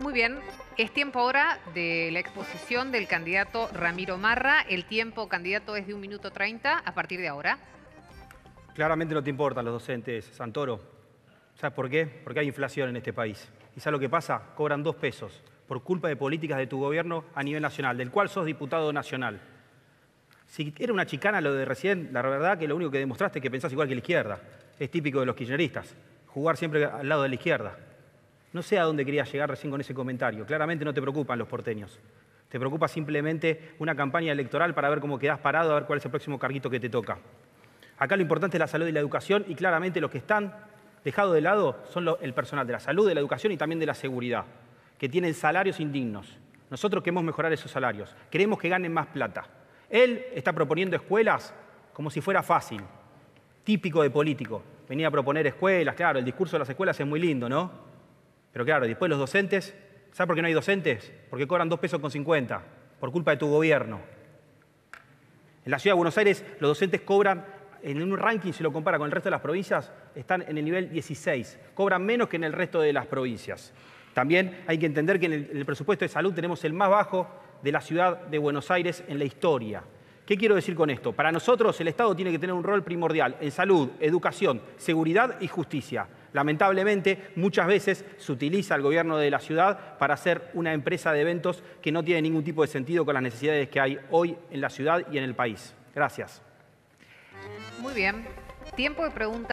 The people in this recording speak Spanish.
Muy bien, es tiempo ahora de la exposición del candidato Ramiro Marra. El tiempo, candidato, es de un minuto treinta a partir de ahora. Claramente no te importan los docentes, Santoro. ¿Sabes por qué? Porque hay inflación en este país. ¿Y sabes lo que pasa? Cobran dos pesos por culpa de políticas de tu gobierno a nivel nacional, del cual sos diputado nacional. Si era una chicana lo de recién, la verdad que lo único que demostraste es que pensás igual que la izquierda. Es típico de los kirchneristas, jugar siempre al lado de la izquierda. No sé a dónde quería llegar recién con ese comentario. Claramente no te preocupan los porteños. Te preocupa simplemente una campaña electoral para ver cómo quedas parado, a ver cuál es el próximo carguito que te toca. Acá lo importante es la salud y la educación y claramente los que están dejados de lado son el personal de la salud, de la educación y también de la seguridad, que tienen salarios indignos. Nosotros queremos mejorar esos salarios, queremos que ganen más plata. Él está proponiendo escuelas como si fuera fácil, típico de político. Venía a proponer escuelas, claro, el discurso de las escuelas es muy lindo, ¿no? Pero claro, después los docentes, ¿sabes por qué no hay docentes? Porque cobran dos pesos con 50, por culpa de tu gobierno. En la ciudad de Buenos Aires, los docentes cobran, en un ranking, si lo compara con el resto de las provincias, están en el nivel 16. Cobran menos que en el resto de las provincias. También hay que entender que en el presupuesto de salud tenemos el más bajo de la ciudad de Buenos Aires en la historia. ¿Qué quiero decir con esto? Para nosotros el Estado tiene que tener un rol primordial en salud, educación, seguridad y justicia. Lamentablemente, muchas veces se utiliza el gobierno de la ciudad para hacer una empresa de eventos que no tiene ningún tipo de sentido con las necesidades que hay hoy en la ciudad y en el país. Gracias. Muy bien. Tiempo de preguntas.